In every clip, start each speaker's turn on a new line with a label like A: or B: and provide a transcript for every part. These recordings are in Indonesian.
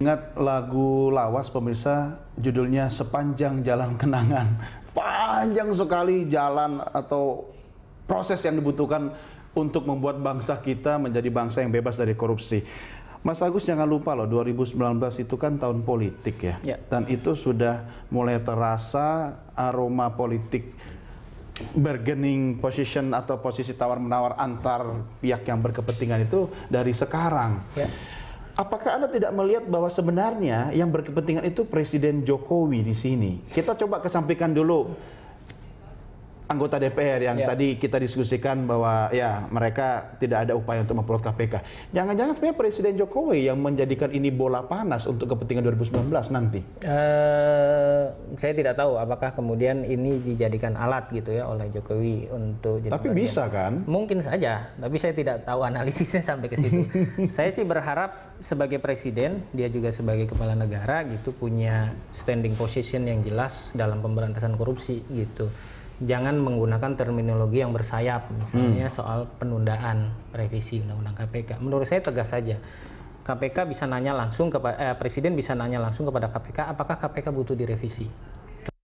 A: Ingat lagu lawas pemirsa judulnya Sepanjang Jalan Kenangan. Panjang sekali jalan atau proses yang dibutuhkan untuk membuat bangsa kita menjadi bangsa yang bebas dari korupsi. Mas Agus jangan lupa loh 2019 itu kan tahun politik ya. ya. Dan itu sudah mulai terasa aroma politik bargaining position atau posisi tawar-menawar antar pihak yang berkepentingan itu dari sekarang. Ya apakah Anda tidak melihat bahwa sebenarnya yang berkepentingan itu Presiden Jokowi di sini? Kita coba kesampaikan dulu anggota DPR yang yeah. tadi kita diskusikan bahwa ya mereka tidak ada upaya untuk memperoleh KPK. Jangan-jangan sebenarnya Presiden Jokowi yang menjadikan ini bola panas untuk kepentingan 2019 nanti?
B: Uh, saya tidak tahu apakah kemudian ini dijadikan alat gitu ya oleh Jokowi untuk. Jadi tapi bagian. bisa kan? Mungkin saja, tapi saya tidak tahu analisisnya sampai ke situ. saya sih berharap sebagai Presiden dia juga sebagai kepala negara gitu punya standing position yang jelas dalam pemberantasan korupsi gitu jangan menggunakan terminologi yang bersayap, misalnya hmm. soal penundaan revisi undang-undang KPK. Menurut saya tegas saja. KPK bisa nanya langsung kepada eh, presiden bisa nanya langsung kepada KPK apakah KPK butuh direvisi.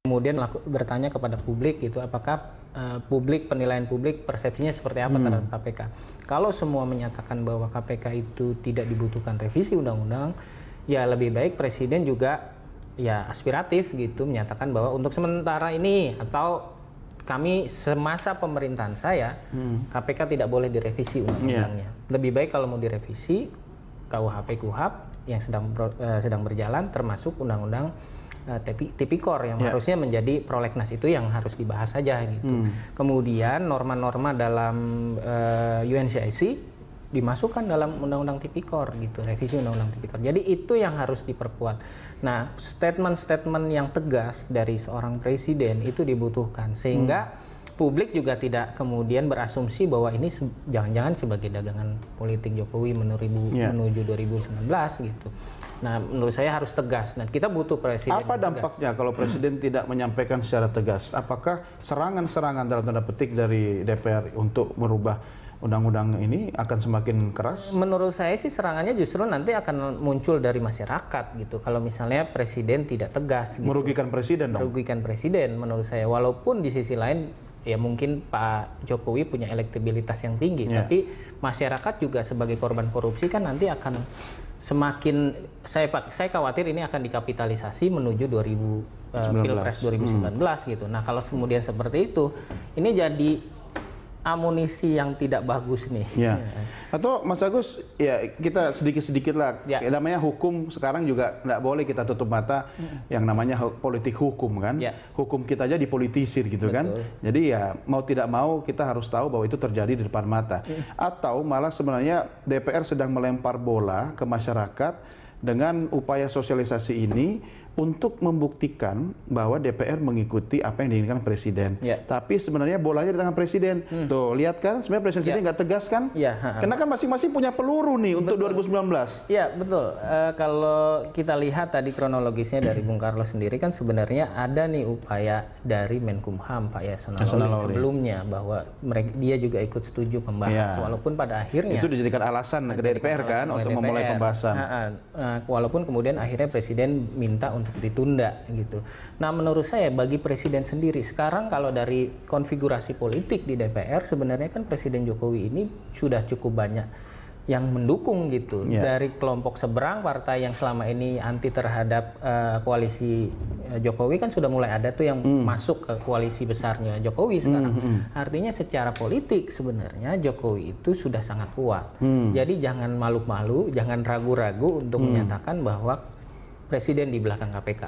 B: Kemudian laku, bertanya kepada publik itu apakah eh, publik penilaian publik persepsinya seperti apa hmm. terhadap KPK. Kalau semua menyatakan bahwa KPK itu tidak dibutuhkan revisi undang-undang, ya lebih baik presiden juga ya aspiratif gitu menyatakan bahwa untuk sementara ini atau kami semasa pemerintahan saya hmm. KPK tidak boleh direvisi undang-undangnya. Yeah. Lebih baik kalau mau direvisi KUHP KUHAP yang sedang uh, sedang berjalan termasuk undang-undang eh, tipikor yang yeah. harusnya menjadi prolegnas itu yang harus dibahas saja gitu. Hmm. Kemudian norma-norma dalam uh, eh, UNCIC dimasukkan dalam undang-undang tipikor gitu revisi undang-undang tipikor jadi itu yang harus diperkuat nah statement-statement yang tegas dari seorang presiden itu dibutuhkan sehingga hmm. publik juga tidak kemudian berasumsi bahwa ini jangan-jangan se sebagai dagangan politik Jokowi ya. menuju yeah. menuju 2019 gitu nah menurut saya harus tegas dan nah,
A: kita butuh presiden apa dampaknya tegas. kalau presiden tidak menyampaikan secara tegas apakah serangan-serangan dalam tanda petik dari DPR untuk merubah undang-undang ini akan semakin keras?
B: Menurut saya sih serangannya justru nanti akan muncul dari masyarakat gitu. Kalau misalnya presiden tidak tegas gitu. Merugikan presiden dong. Merugikan presiden menurut saya. Walaupun di sisi lain ya mungkin Pak Jokowi punya elektabilitas yang tinggi, yeah. tapi masyarakat juga sebagai korban korupsi kan nanti akan semakin saya pak, saya khawatir ini akan dikapitalisasi menuju 2000 uh, eh, Pilpres 2019 hmm. gitu. Nah, kalau kemudian seperti itu, ini jadi amunisi yang tidak bagus nih. Ya.
A: ya. Atau Mas Agus, ya kita sedikit-sedikit lah. Ya. Ya, namanya hukum sekarang juga nggak boleh kita tutup mata yang namanya politik hukum kan. Ya. Hukum kita aja dipolitisir gitu kan? Betul. kan. Jadi ya mau tidak mau kita harus tahu bahwa itu terjadi di depan mata. Hmm. Atau malah sebenarnya DPR sedang melempar bola ke masyarakat dengan upaya sosialisasi ini untuk membuktikan bahwa DPR mengikuti apa yang diinginkan presiden. Ya. Tapi sebenarnya bolanya di tangan presiden. Hmm. Tuh, lihat kan sebenarnya presiden ya. sendiri nggak tegas kan? Yeah. Karena kan masing-masing punya peluru nih betul. untuk 2019.
B: Iya, betul. E, kalau kita lihat tadi kronologisnya dari Bung Carlos sendiri kan sebenarnya ada nih upaya dari Menkumham Pak Yasona Lawli sebelumnya bahwa mereka, dia juga ikut setuju membahas Ya. walaupun pada akhirnya itu dijadikan alasan
A: ke DPR kan untuk DPR. memulai pembahasan. Ha -ha.
B: E, walaupun kemudian akhirnya presiden minta untuk ditunda gitu. Nah menurut saya bagi presiden sendiri sekarang kalau dari konfigurasi politik di DPR sebenarnya kan presiden Jokowi ini sudah cukup banyak yang mendukung gitu yeah. dari kelompok seberang partai yang selama ini anti terhadap uh, koalisi eh, Jokowi kan sudah mulai ada tuh yang mm. masuk ke koalisi besarnya Jokowi sekarang. Mm -hmm. Artinya secara politik sebenarnya Jokowi itu sudah sangat kuat. Mm. Jadi jangan malu-malu, jangan ragu-ragu untuk mm. menyatakan bahwa
A: presiden di belakang KPK.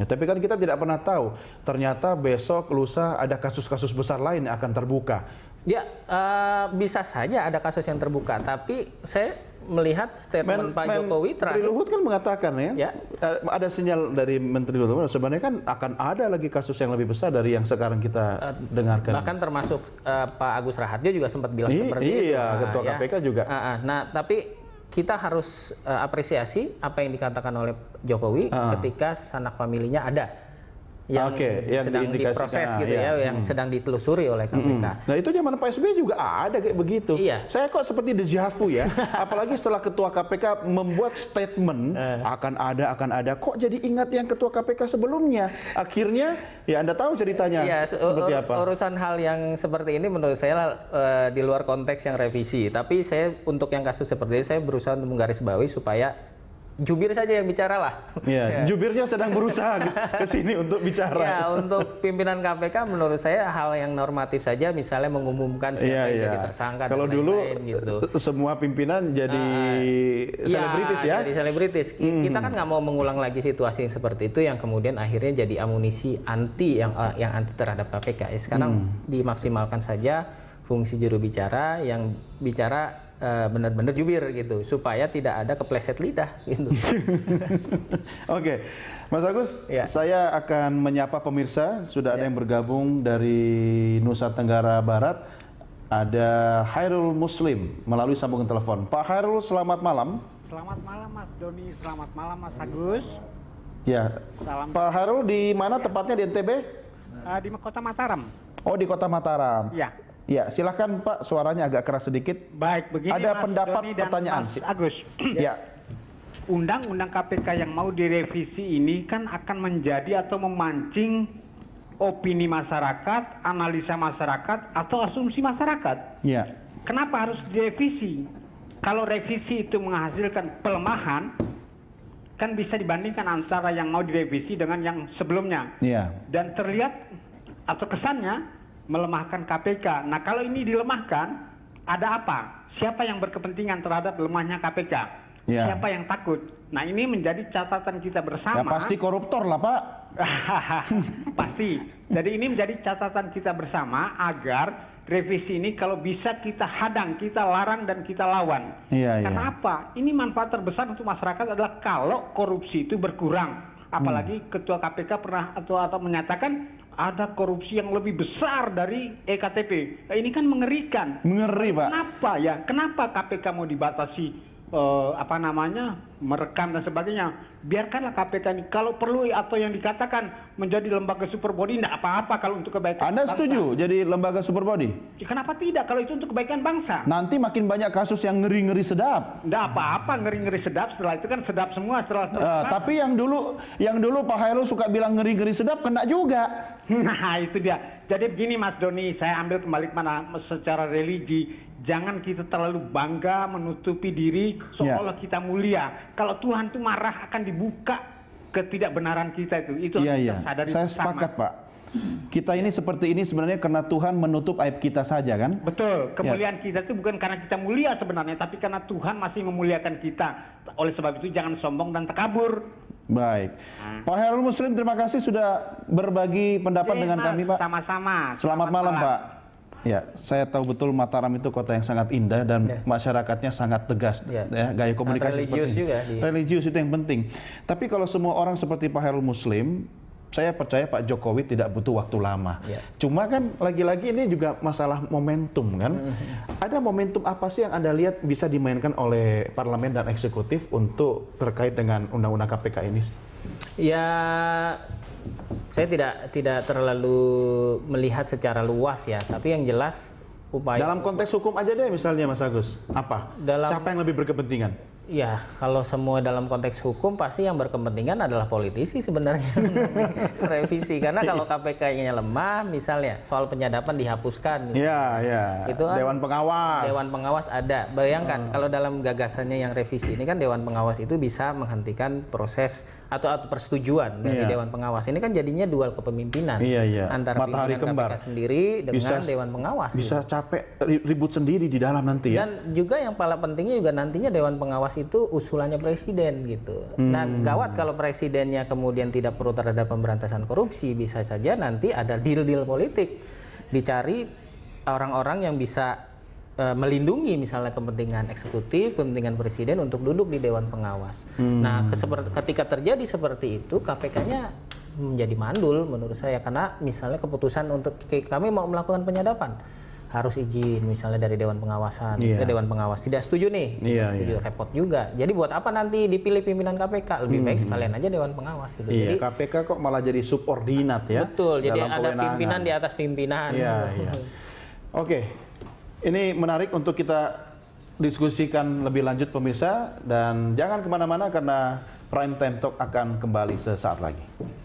A: Ya, tapi kan kita tidak pernah tahu. Ternyata besok, lusa ada kasus-kasus besar lain yang akan terbuka. Ya uh, bisa saja ada kasus yang
B: terbuka. Tapi saya melihat statement men, Pak men, Jokowi terakhir. Menteri Luhut
A: kan mengatakan ya, ya. Uh, ada sinyal dari Menteri Luhut. Sebenarnya kan akan ada lagi kasus yang lebih besar dari yang sekarang kita uh, dengarkan.
B: Bahkan termasuk uh, Pak Agus Raharjo juga sempat bilang I, seperti iya, itu. Iya, Ketua nah, ya. KPK juga. Uh, uh, nah tapi kita harus eh, apresiasi apa yang dikatakan oleh Jokowi uh. ketika sanak familinya ada yang okay, yang diproses gitu ya, ya yang hmm. sedang
A: ditelusuri oleh KPK. Hmm. Nah itu zaman Pak SBY juga ada kayak begitu. Iya. Saya kok seperti dejavu ya, apalagi setelah Ketua KPK membuat statement eh. akan ada akan ada, kok jadi ingat yang Ketua KPK sebelumnya. Akhirnya ya Anda tahu ceritanya iya, seperti apa.
B: Urusan hal yang seperti ini menurut saya uh, di luar konteks yang revisi, tapi saya untuk yang kasus seperti ini saya berusaha untuk menggarisbawahi supaya jubir saja yang bicara lah.
A: Iya, ya. jubirnya sedang berusaha ke sini untuk bicara. Ya,
B: untuk pimpinan KPK menurut saya hal yang normatif saja misalnya mengumumkan siapa ya, yang ya. jadi tersangka Kalau dulu
A: gitu. Eh, semua pimpinan jadi uh, selebritis ya, ya. Jadi
B: selebritis. Hmm. Kita kan nggak mau mengulang lagi situasi yang seperti itu yang kemudian akhirnya jadi amunisi anti yang uh, yang anti terhadap KPK. Eh, sekarang hmm. dimaksimalkan saja fungsi juru bicara yang bicara Eh, benar-benar jubir gitu supaya tidak ada kepleset lidah gitu. Oke.
A: okay. Mas Agus, ya. saya akan menyapa pemirsa, sudah ada ya. yang bergabung dari Nusa Tenggara Barat. Ada Hairul Muslim melalui sambungan telepon. Pak Hairul, selamat malam.
C: Selamat malam Mas Doni, selamat malam Mas Agus.
A: Ya. Salam. Pak Hairul di mana ya. tepatnya di NTB? Eh, di Kota Mataram. Oh, di Kota Mataram. Ya. Ya, silahkan Pak, suaranya agak keras sedikit. Baik, begini Ada Mas pendapat Doni dan pertanyaan. Mas Agus. ya.
C: Undang-undang KPK yang mau direvisi ini kan akan menjadi atau memancing opini masyarakat, analisa masyarakat, atau asumsi masyarakat. Ya. Kenapa harus direvisi? Kalau revisi itu menghasilkan pelemahan, kan bisa dibandingkan antara yang mau direvisi dengan yang sebelumnya. Ya. Dan terlihat atau kesannya melemahkan KPK. Nah, kalau ini dilemahkan, ada apa? Siapa yang berkepentingan terhadap lemahnya KPK? Ya. Siapa yang takut? Nah, ini menjadi catatan kita bersama. Ya, pasti
A: koruptor lah, Pak.
C: pasti. Jadi ini menjadi catatan kita bersama agar revisi ini kalau bisa kita hadang, kita larang dan kita lawan. Iya, iya. Kenapa? Ya. Ini manfaat terbesar untuk masyarakat adalah kalau korupsi itu berkurang. Apalagi hmm. ketua KPK pernah atau atau menyatakan ada korupsi yang lebih besar dari EKTP. Nah, ini kan mengerikan. Mengeri, Pak. Kenapa ya? Kenapa KPK mau dibatasi uh, apa namanya? merekam dan sebagainya. Biarkanlah KPK ini kalau perlu atau yang dikatakan menjadi lembaga super body. tidak apa-apa kalau untuk kebaikan.
A: Anda bangsa. setuju jadi lembaga super
C: Ya, kenapa tidak kalau itu untuk kebaikan bangsa?
A: Nanti makin banyak kasus yang ngeri-ngeri sedap. Tidak apa-apa ngeri-ngeri sedap setelah itu kan sedap semua setelah. Eh, setelah uh, tapi yang dulu yang dulu Pak Hairul suka bilang ngeri-ngeri sedap kena juga. Nah itu dia.
C: Jadi begini Mas Doni, saya ambil kembali mana secara religi jangan kita terlalu bangga menutupi diri ya. seolah yeah. kita mulia kalau Tuhan itu marah akan dibuka ketidakbenaran kita itu. Itu ya, ya. Iya. sadar Saya sama. sepakat, Pak.
A: Kita ini seperti ini sebenarnya karena Tuhan menutup aib kita saja kan? Betul. Iya. Kemuliaan
C: ya. kita itu bukan karena kita mulia sebenarnya, tapi karena Tuhan masih memuliakan kita. Oleh sebab itu jangan sombong dan terkabur.
A: Baik. Nah. Pak Herul Muslim, terima kasih sudah berbagi pendapat Oke, dengan kami, Pak. Sama-sama. Selamat, Selamat malam, malam, Pak. Ya, saya tahu betul Mataram itu kota yang sangat indah dan ya. masyarakatnya sangat tegas. Ya. ya gaya komunikasi religius seperti juga. ya. Religius itu yang penting. Tapi kalau semua orang seperti Pak Herul Muslim, saya percaya Pak Jokowi tidak butuh waktu lama. Ya. Cuma kan lagi-lagi ini juga masalah momentum kan. Hmm. Ada momentum apa sih yang Anda lihat bisa dimainkan oleh parlemen dan eksekutif untuk terkait dengan undang-undang KPK ini?
B: Ya saya tidak tidak terlalu melihat secara luas ya, tapi yang jelas upaya dalam konteks hukum aja deh misalnya Mas Agus, apa? Dalam, Siapa yang lebih berkepentingan? Ya, kalau semua dalam konteks hukum pasti yang berkepentingan adalah politisi sebenarnya revisi. Karena kalau KPK-nya lemah, misalnya soal penyadapan dihapuskan, ya,
A: ya. itu kan Dewan Pengawas. Dewan
B: Pengawas ada. Bayangkan hmm. kalau dalam gagasannya yang revisi ini kan Dewan Pengawas itu bisa menghentikan proses atau, atau persetujuan dari ya. Dewan Pengawas. Ini kan jadinya dual kepemimpinan ya, ya. antara Matahari pimpinan kembar. KPK sendiri dengan bisa, Dewan Pengawas. Bisa
A: gitu. capek ribut sendiri di dalam nanti. Ya?
B: Dan juga yang paling pentingnya juga nantinya Dewan Pengawas pengawas itu usulannya presiden gitu. Hmm. Nah, gawat kalau presidennya kemudian tidak perlu terhadap pemberantasan korupsi, bisa saja nanti ada deal-deal politik dicari orang-orang yang bisa uh, melindungi misalnya kepentingan eksekutif, kepentingan presiden untuk duduk di dewan pengawas. Hmm. Nah, ketika terjadi seperti itu, KPK-nya menjadi mandul menurut saya karena misalnya keputusan untuk kami mau melakukan penyadapan harus izin misalnya dari dewan pengawasan yeah. dewan pengawas tidak setuju nih yeah, tidak setuju yeah. repot juga jadi buat apa nanti dipilih pimpinan KPK lebih hmm. baik sekalian aja dewan pengawas gitu yeah. jadi
A: KPK kok malah jadi subordinat ya betul jadi ada kewenangan. pimpinan di atas pimpinan yeah, yeah. oke okay. ini menarik untuk kita diskusikan lebih lanjut pemirsa dan jangan kemana-mana karena Prime Time Talk akan kembali sesaat lagi.